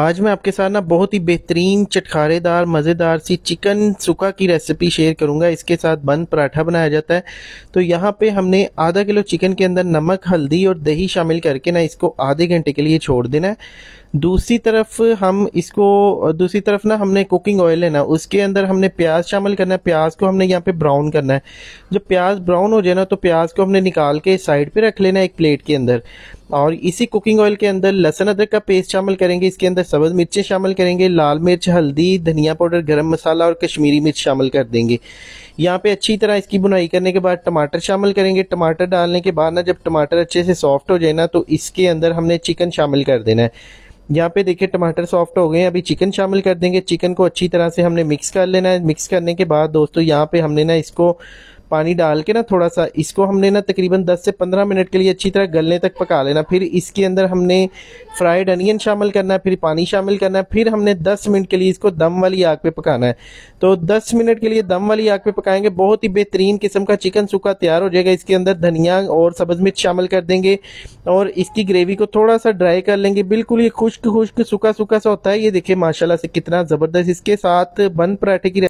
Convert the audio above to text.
आज मैं आपके साथ ना बहुत ही बेहतरीन चटखारेदार मज़ेदार सी चिकन सुखा की रेसिपी शेयर करूंगा इसके साथ बंद पराठा बनाया जाता है तो यहाँ पे हमने आधा किलो चिकन के अंदर नमक हल्दी और दही शामिल करके ना इसको आधे घंटे के लिए छोड़ देना है दूसरी तरफ हम इसको दूसरी तरफ ना हमने कुकिंग ऑयल है ना उसके अंदर हमने प्याज शामिल करना है प्याज को हमने यहाँ पे ब्राउन करना है जब प्याज ब्राउन हो जाए ना तो प्याज को हमने निकाल के साइड पे रख लेना है एक प्लेट के अंदर और इसी कुकिंग ऑयल के अंदर लहसन अदरक का पेस्ट शामिल करेंगे इसके अंदर सब्ज मिर्चें शामिल करेंगे लाल मिर्च हल्दी धनिया पाउडर गरम मसाला और कश्मीरी मिर्च शामिल कर देंगे यहाँ पे अच्छी तरह इसकी बुनाई करने के बाद टमाटर शामिल करेंगे टमाटर डालने के बाद ना जब टमाटर अच्छे से सॉफ्ट हो जाए ना तो इसके अंदर हमने चिकन शामिल कर देना है यहाँ पे देखिए टमाटर सॉफ्ट हो गए अभी चिकन शामिल कर देंगे चिकन को अच्छी तरह से हमने मिक्स कर लेना है मिक्स करने के बाद दोस्तों यहाँ पे हमने ना इसको पानी डाल के ना थोड़ा सा इसको हमने ना तकरीबन 10 से 15 मिनट के लिए अच्छी तरह गलने तक पका लेना फिर इसके अंदर हमने फ्राइड अनियन शामिल करना है फिर पानी शामिल करना है फिर हमने 10 मिनट के लिए इसको दम वाली आग पे पकाना है तो 10 मिनट के लिए दम वाली आग पे पकाएंगे बहुत ही बेहतरीन किस्म का चिकन सूखा तैयार हो जाएगा इसके अंदर धनिया और सब्ज़ मिर्च शामिल कर देंगे और इसकी ग्रेवी को थोड़ा सा ड्राई कर लेंगे बिल्कुल ये खुश्क खुश्क सूखा सूखा सा होता है ये देखिए माशाला से कितना ज़बरदस्त इसके साथ बंद पराठे की